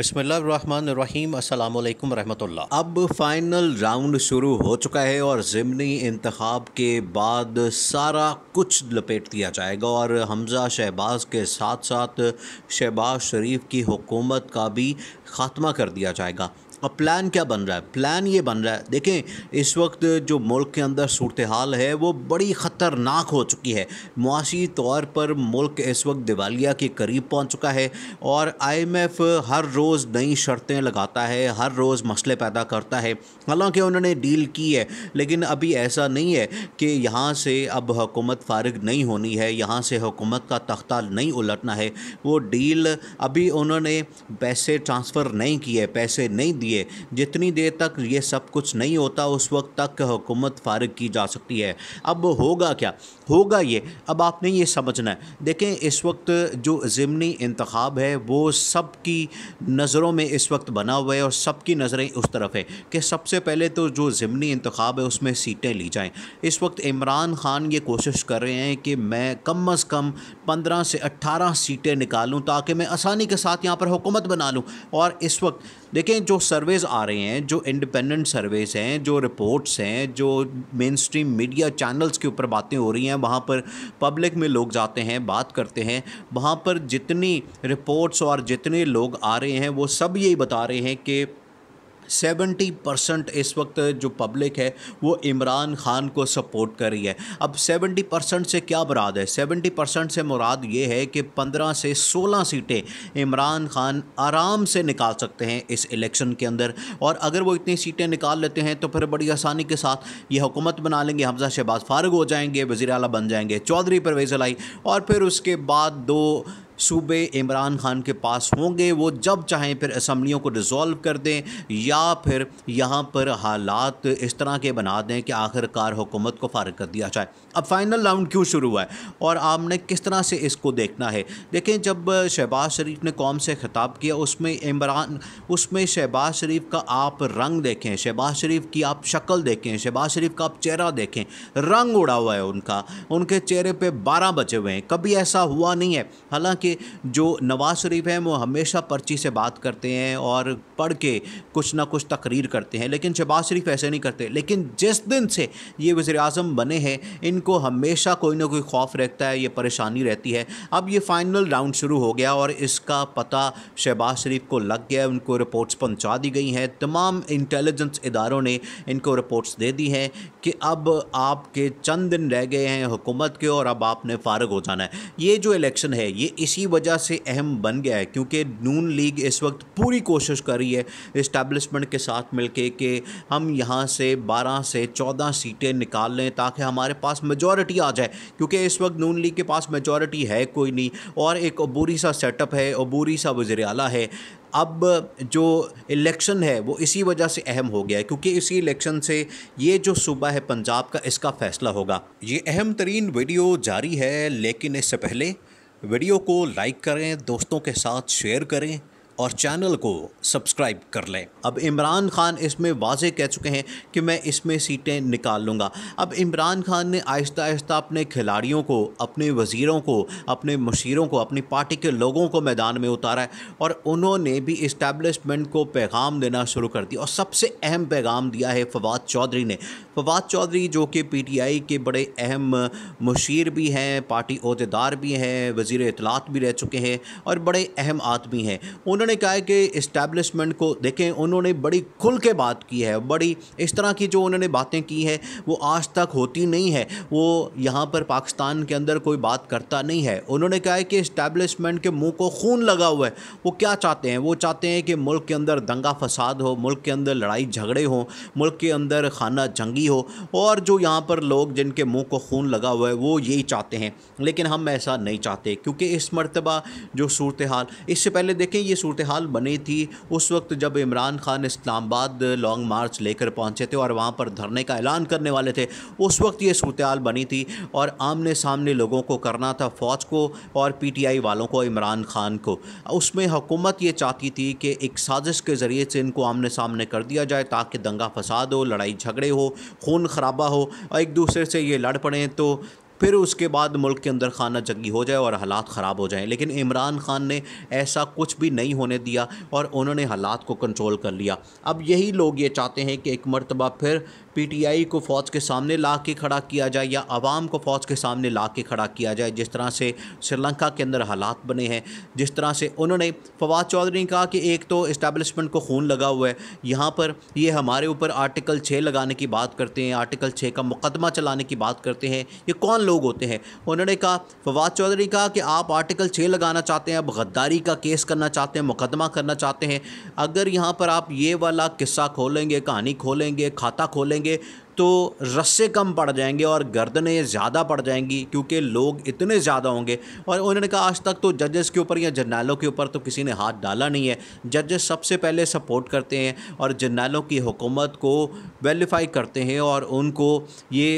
अस्सलाम वालेकुम रहमतुल्लाह अब फाइनल राउंड शुरू हो चुका है और ज़मनी इंतखब के बाद सारा कुछ लपेट दिया जाएगा और हमज़ा शहबाज के साथ साथ शहबाज शरीफ की हुकूमत का भी ख़ात्मा कर दिया जाएगा और प्लान क्या बन रहा है प्लान ये बन रहा है देखें इस वक्त जो मुल्क के अंदर सूरत हाल है वो बड़ी ख़तरनाक हो चुकी है मुआशी तौर पर मुल्क इस वक्त दिवालिया के करीब पहुँच चुका है और आईएमएफ हर रोज़ नई शर्तें लगाता है हर रोज़ मसले पैदा करता है हालांकि उन्होंने डील की है लेकिन अभी ऐसा नहीं है कि यहाँ से अब हुकूमत फारग नहीं होनी है यहाँ से हुकूमत का तख्ता नहीं उलटना है वो डील अभी उन्होंने पैसे ट्रांसफ़र नहीं किए पैसे नहीं दिए चाहिए जितनी देर तक ये सब कुछ नहीं होता उस वक्त तक हुकूमत फारग की जा सकती है अब होगा क्या होगा ये अब आपने ये समझना है देखें इस वक्त जो ज़िमनी इंतखब है वो सब की नज़रों में इस वक्त बना हुआ है और सब की नज़रें उस तरफ है कि सबसे पहले तो जो ज़िमनी इंतखब है उसमें सीटें ली जाएँ इस वक्त इमरान ख़ान ये कोशिश कर रहे हैं कि मैं कम अज़ कम पंद्रह से अट्ठारह सीटें निकालूँ ताकि मैं आसानी के साथ यहाँ पर हुकूमत बना लूँ और इस वक्त देखें जो सर्वेज आ रहे हैं जो इंडिपेंडेंट सर्वेज हैं जो रिपोर्ट्स हैं जो मेन स्ट्रीम मीडिया चैनल्स के ऊपर बातें हो रही हैं वहाँ पर पब्लिक में लोग जाते हैं बात करते हैं वहाँ पर जितनी रिपोर्ट्स और जितने लोग आ रहे हैं वो सब यही बता रहे हैं कि सेवेंटी परसेंट इस वक्त जो पब्लिक है वो इमरान खान को सपोर्ट कर रही है अब सेवेंटी परसेंट से क्या मुराद है सेवेंटी परसेंट से मुराद ये है कि पंद्रह से सोलह सीटें इमरान खान आराम से निकाल सकते हैं इस इलेक्शन के अंदर और अगर वो इतनी सीटें निकाल लेते हैं तो फिर बड़ी आसानी के साथ ये हुकूमत बना लेंगे हमजा शहबाज फारग हो जाएंगे वजी अला बन जाएंगे चौधरी परवेज़ लाई और फिर उसके बाद दो सूबे इमरान खान के पास होंगे वो जब चाहें फिर असम्बलियों को डिज़ोल्व कर दें या फिर यहाँ पर हालात इस तरह के बना दें कि आखिरकार हुकूमत को फारग कर दिया जाए अब फाइनल राउंड क्यों शुरू हुआ है और आपने किस तरह से इसको देखना है देखें जब शहबाज शरीफ ने कौम से खिताब किया उसमें इमरान उसमें शहबाज शरीफ का आप रंग देखें शहबाज शरीफ की आप शक्ल देखें शहबाज शरीफ का आप चेहरा देखें रंग उड़ा हुआ है उनका उनके चेहरे पर बारह बचे हुए हैं कभी ऐसा हुआ नहीं है हालांकि जो नवाज़ शरीफ हैं वो हमेशा पर्ची से बात करते हैं और पढ़ के कुछ ना कुछ तकरीर करते हैं लेकिन शहबाज शरीफ ऐसे नहीं करते लेकिन जिस दिन से ये वज़ी अजम बने हैं इनको हमेशा कोई ना कोई खौफ रहता है ये परेशानी रहती है अब ये फ़ाइनल राउंड शुरू हो गया और इसका पता शहबाज शरीफ को लग गया उनको रिपोर्ट्स पहुँचा दी गई हैं तमाम इंटेलिजेंस इदारों ने इनको रिपोर्ट्स दे दी हैं कि अब आपके चंद दिन रह गए हैं हुकूमत के और अब आपने फारग हो जाना है ये जो इलेक्शन है ये इसी इसी वजह से अहम बन गया है क्योंकि नून लीग इस वक्त पूरी कोशिश कर रही है इस्टेब्लिशमेंट के साथ मिलके कि हम यहाँ से 12 से 14 सीटें निकाल लें ताकि हमारे पास मेजॉरिटी आ जाए क्योंकि इस वक्त नून लीग के पास मेजॉरिटी है कोई नहीं और एक अबूरी सा सेटअप है अबूरी सा वजर अला है अब जो इलेक्शन है वो इसी वजह से अहम हो गया है क्योंकि इसी इलेक्शन से ये जो सूबा है पंजाब का इसका फ़ैसला होगा ये अहम तरीन वीडियो जारी है लेकिन इससे पहले वीडियो को लाइक करें दोस्तों के साथ शेयर करें और चैनल को सब्सक्राइब कर लें अब इमरान खान इसमें वाजे कह चुके हैं कि मैं इसमें सीटें निकाल लूँगा अब इमरान खान ने आहिस्ता आहिस्ता अपने खिलाड़ियों को अपने वज़ीरों को अपने मशीरों को अपनी पार्टी के लोगों को मैदान में उतारा है और उन्होंने भी इस्टेबलिशमेंट को पैगाम देना शुरू कर दिया और सबसे अहम पैगाम दिया है फवाद चौधरी ने फवाद चौधरी जो कि पी टी आई के बड़े अहम मशीर भी हैं पार्टी अहदेदार भी हैं वज़ी अतलात भी रह चुके हैं और बड़े अहम आदमी हैं उन उन्होंने कहा है कि इस्टेब्लिशमेंट को देखें उन्होंने बड़ी खुल के बात की है बड़ी इस तरह की जो उन्होंने बातें की है वो आज तक होती नहीं है वो यहाँ पर पाकिस्तान के अंदर कोई बात करता नहीं है उन्होंने कहा है कि इस्टेब्लिशमेंट के मुँह को खून लगा हुआ है वो क्या चाहते हैं वो चाहते हैं कि मुल्क के अंदर दंगा फसाद हो मुल्क के अंदर लड़ाई झगड़े हों मुल्क के अंदर खाना जंगी हो और जो यहाँ पर लोग जिनके मुँह को खून लगा हुआ है वो यही चाहते हैं लेकिन हम ऐसा नहीं चाहते क्योंकि इस मरतबा जो सूरत हाल इससे पहले देखें ये सूरत सूरत हाल बनी थी उस वक्त जब इमरान खान इस्लामाबाद लॉन्ग मार्च लेकर पहुंचे थे और वहाँ पर धरने का ऐलान करने वाले थे उस वक्त ये सूरत हाल बनी थी और आमने सामने लोगों को करना था फ़ौज को और पी टी आई वालों को इमरान खान को उसमें हुकूमत ये चाहती थी कि एक साजिश के ज़रिए से इनको आमने सामने कर दिया जाए ताकि दंगा फसाद हो लड़ाई झगड़े हो खून खराबा हो और एक दूसरे से ये लड़ पड़ें तो फिर उसके बाद मुल्क के अंदर खाना जंगी हो जाए और हालात ख़राब हो जाएँ लेकिन इमरान खान ने ऐसा कुछ भी नहीं होने दिया और उन्होंने हालात को कंट्रोल कर लिया अब यही लोग ये चाहते हैं कि एक मरतबा फिर पीटीआई को फ़ौज के सामने ला के खड़ा किया जाए या आवाम को फ़ौज के सामने ला के खड़ा किया जाए जिस तरह से श्रीलंका के अंदर हालात बने हैं जिस तरह से उन्होंने फवाद चौधरी ने कहा कि एक तो इस्टेबलिशमेंट को खून लगा हुआ है यहाँ पर ये हमारे ऊपर आर्टिकल छः लगाने की बात करते हैं आर्टिकल छः का मुकदमा चलाने की बात करते हैं ये कौन लोग होते हैं उन्होंने कहा फवाद चौधरी कहा कि आप आर्टिकल छः लगाना चाहते हैं अब गद्दारी का केस करना चाहते हैं मुकदमा करना चाहते हैं अगर यहाँ पर आप ये वाला किस्सा खोलेंगे कहानी खोलेंगे खाता खोलेंगे करेंगे तो रस्से कम पड़ जाएंगे और गर्दनें ज़्यादा पड़ जाएंगी क्योंकि लोग इतने ज़्यादा होंगे और उन्होंने कहा आज तक तो जजेस के ऊपर या जर्नैलों के ऊपर तो किसी ने हाथ डाला नहीं है जजेस सबसे पहले सपोर्ट करते हैं और जर्नैलों की हुकूमत को वेलीफाई करते हैं और उनको ये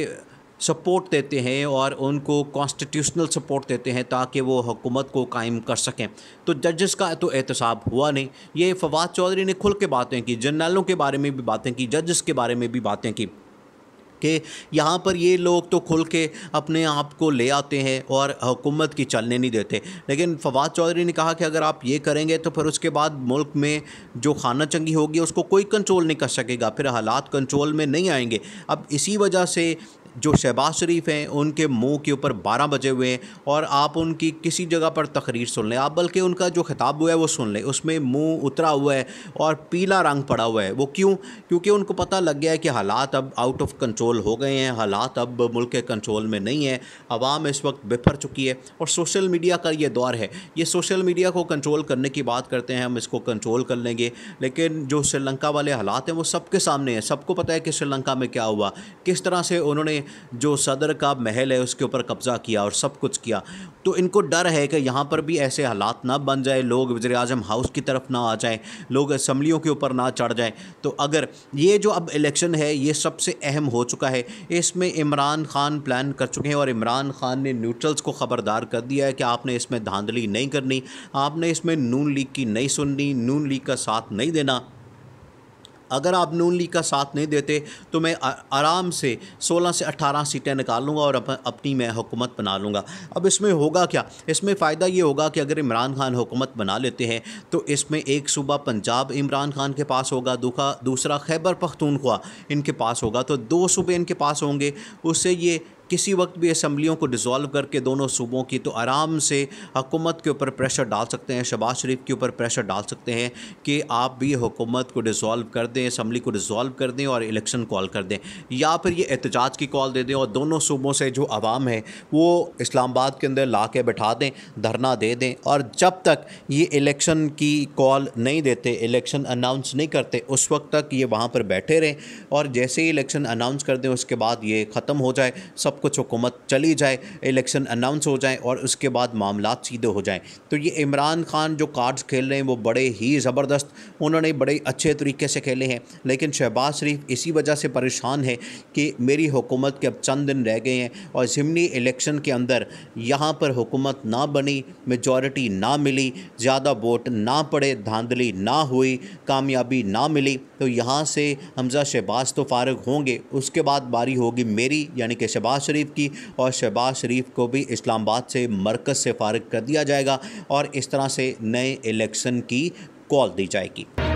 सपोर्ट देते हैं और उनको कॉन्स्टिट्यूशनल सपोर्ट देते हैं ताकि वो हुकूमत को कायम कर सकें तो जजेस का तो एहतसाब हुआ नहीं ये फवाद चौधरी ने खुल के बातें की जर्नलों के बारे में भी बातें की जजेस के बारे में भी बातें की कि यहाँ पर ये लोग तो खुल के अपने आप को ले आते हैं और हुकूमत की चलने नहीं देते लेकिन फवाद चौधरी ने कहा कि अगर आप ये करेंगे तो फिर उसके बाद मुल्क में जो खाना चंगी होगी उसको कोई कंट्रोल नहीं कर सकेगा फिर हालात कंट्रोल में नहीं आएंगे अब इसी वजह से जो शहबाज शरीफ हैं उनके मुंह के ऊपर बारह बजे हुए हैं और आप उनकी किसी जगह पर तकरीर सुन लें आप बल्कि उनका जो खिताब हुआ है वो सुन लें उसमें मुंह उतरा हुआ है और पीला रंग पड़ा हुआ है वो क्यों क्योंकि उनको पता लग गया है कि हालात अब आउट ऑफ कंट्रोल हो गए हैं हालात अब मुल्क के कंट्रोल में नहीं है आवाम इस वक्त बिफर चुकी है और सोशल मीडिया का ये दौर है ये सोशल मीडिया को कंट्रोल करने की बात करते हैं हम इसको कंट्रोल कर लेंगे लेकिन जो श्रीलंका वाले हालात हैं वो सबके सामने हैं सबको पता है कि श्रीलंका में क्या हुआ किस तरह से उन्होंने जो सदर का महल है उसके ऊपर कब्ज़ा किया और सब कुछ किया तो इनको डर है कि यहाँ पर भी ऐसे हालात ना बन जाए लोग वजर अजम हाउस की तरफ ना आ जाएँ लोग असम्बलियों के ऊपर ना चढ़ जाएँ तो अगर ये जो अब इलेक्शन है ये सबसे अहम हो चुका है इसमें इमरान खान प्लान कर चुके हैं और इमरान खान ने न्यूट्रल्स को ख़बरदार कर दिया है कि आपने इसमें धांधली नहीं करनी आपने इसमें नून लीग की नहीं सुननी नून लीग का साथ नहीं देना अगर आप नून लीग का साथ नहीं देते तो मैं आराम से सोलह से 18 सीटें निकाल लूँगा और अपनी मैं हुकूमत बना लूँगा अब इसमें होगा क्या इसमें फ़ायदा ये होगा कि अगर इमरान खान हुकूमत बना लेते हैं तो इसमें एक सूबा पंजाब इमरान खान के पास होगा दूसरा दूसरा खैबर पख्तूनख्वा इनके पास होगा तो दो सूबे इनके पास होंगे उससे ये किसी वक्त भी असम्बलियों को डिसॉल्व करके दोनों सूबों की तो आराम से हुकूमत के ऊपर प्रेशर डाल सकते हैं शबाज शरीफ के ऊपर प्रेशर डाल सकते हैं कि आप भी हुकूमत को डिसॉल्व कर दें असम्बली को डिसॉल्व कर दें और इलेक्शन कॉल कर दें या फिर ये एहतजाज की कॉल दे दें और दोनों सूबों से जो आवाम है वो इस्लामाबाद के अंदर ला के बैठा दें धरना दे दें और जब तक ये इलेक्शन की कॉल नहीं देते इलेक्शन अनाउंस नहीं करते उस वक्त तक ये वहाँ पर बैठे रहें और जैसे ही इलेक्शन अनाउंस कर दें उसके बाद ये ख़त्म हो जाए सब कुछ हुकूमत चली जाए इलेक्शन अनाउंस हो जाए और उसके बाद मामला सीधे हो जाएँ तो ये इमरान खान जो कार्ड्स खेल रहे हैं वो बड़े ही ज़बरदस्त उन्होंने बड़े अच्छे तरीके से खेले हैं लेकिन शहबाज शरीफ इसी वजह से परेशान है कि मेरी हुकूमत के अब चंद दिन रह गए हैं और जिमनी इलेक्शन के अंदर यहाँ पर हुकूमत ना बनी मेजॉरिटी ना मिली ज़्यादा वोट ना पड़े धांधली ना हुई कामयाबी ना मिली तो यहाँ से हमज़ा शहबाज तो फारग होंगे उसके बाद बारी होगी मेरी यानी कि शहबाज शरीफ की और शहबाज शरीफ को भी इस्लामाबाद से मरकज़ से फारग कर दिया जाएगा और इस तरह से नए इलेक्शन की कॉल दी जाएगी